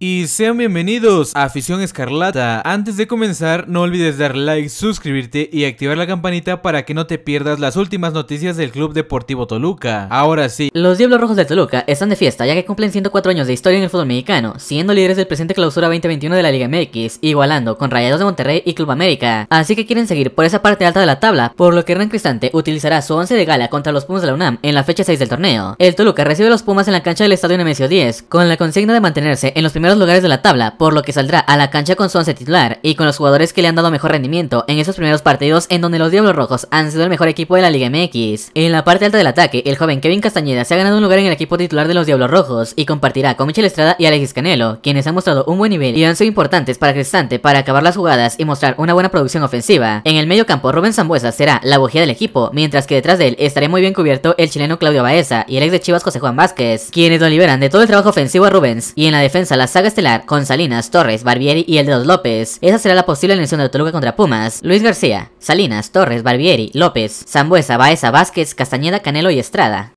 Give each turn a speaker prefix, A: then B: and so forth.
A: Y sean bienvenidos a Afición Escarlata. Antes de comenzar, no olvides dar like, suscribirte y activar la campanita para que no te pierdas las últimas noticias del Club Deportivo Toluca.
B: Ahora sí. Los Diablos Rojos de Toluca están de fiesta ya que cumplen 104 años de historia en el fútbol mexicano, siendo líderes del presente clausura 2021 de la Liga MX, igualando con Rayados de Monterrey y Club América. Así que quieren seguir por esa parte alta de la tabla, por lo que Hernán Cristante utilizará su once de gala contra los Pumas de la UNAM en la fecha 6 del torneo. El Toluca recibe a los Pumas en la cancha del Estadio Nemesio 10, con la consigna de mantenerse en los primeros los lugares de la tabla, por lo que saldrá a la cancha con su once titular y con los jugadores que le han dado mejor rendimiento en esos primeros partidos en donde los Diablos Rojos han sido el mejor equipo de la Liga MX. En la parte alta del ataque, el joven Kevin Castañeda se ha ganado un lugar en el equipo titular de los Diablos Rojos y compartirá con Michel Estrada y Alexis Canelo, quienes han mostrado un buen nivel y han sido importantes para Cristante para acabar las jugadas y mostrar una buena producción ofensiva. En el medio campo, Rubén Zambuesa será la bujía del equipo, mientras que detrás de él estará muy bien cubierto el chileno Claudio Baeza y el ex de Chivas José Juan Vázquez, quienes lo liberan de todo el trabajo ofensivo a Rubens y en la defensa la saga estelar con Salinas, Torres, Barbieri y el de los López. Esa será la posible elección de Toluca contra Pumas. Luis García, Salinas, Torres, Barbieri, López, Zambuesa, Baeza, Vázquez, Castañeda, Canelo y Estrada.